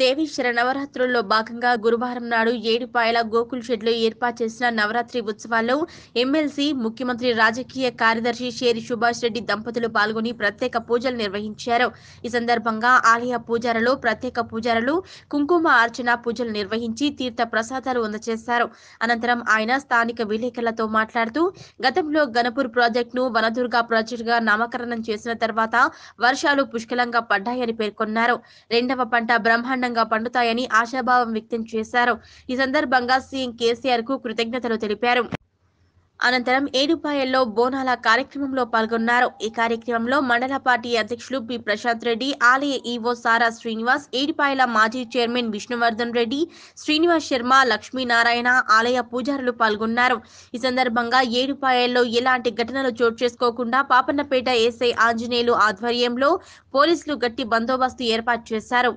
దేవి నవరాత్రుల్లో భాగంగా గురువారం నాడు ఏడుపాయల గోకుల్ లో ఏర్పాటు చేసిన నవరాత్రి ఉత్సవాల్లో ఎమ్మెల్సీ ముఖ్యమంత్రి రాజకీయ కార్యదర్శి షేరి సుభాష్ రెడ్డి దంపతులు పాల్గొని ప్రత్యేక పూజలు నిర్వహించారు ఈ సందర్భంగా ఆలయ పూజారులు ప్రత్యేక పూజారులు కుంకుమ అర్చన పూజలు నిర్వహించి తీర్థ ప్రసాదాలు అందజేశారు అనంతరం ఆయన స్థానిక విలేకరులతో మాట్లాడుతూ గతంలో గణపూర్ ప్రాజెక్టును వనదుర్గ ప్రాజెక్టుగా నామకరణం చేసిన తర్వాత వర్షాలు పుష్కలంగా పడ్డాయని పేర్కొన్నారు రెండవ పంట బ్రహ్మాండ బ్రహ్మాండంగా పండుతాయని ఆశాభావం వ్యక్తం చేశారు ఈ సందర్భంగా సీఎం కేసీఆర్ కు కృతజ్ఞతలు తెలిపారు అనంతరం ఏడుపాయల్లో బోనాల కార్యక్రమంలో పాల్గొన్నారు ఈ కార్యక్రమంలో మండల పార్టీ అధ్యక్షులు పి ప్రశాంత్ రెడ్డి ఆలయ ఈవో సారా శ్రీనివాస్ ఏడుపాయల మాజీ చైర్మన్ విష్ణువర్ధన్ రెడ్డి శ్రీనివాస్ శర్మ లక్ష్మీనారాయణ ఆలయ పూజారులు పాల్గొన్నారు ఈ సందర్భంగా ఏడుపాయల్లో ఎలాంటి ఘటనలు చోటు చేసుకోకుండా పాపన్నపేట ఎస్ఐ ఆంజనేయులు ఆధ్వర్యంలో పోలీసులు గట్టి బందోబస్తు ఏర్పాటు చేశారు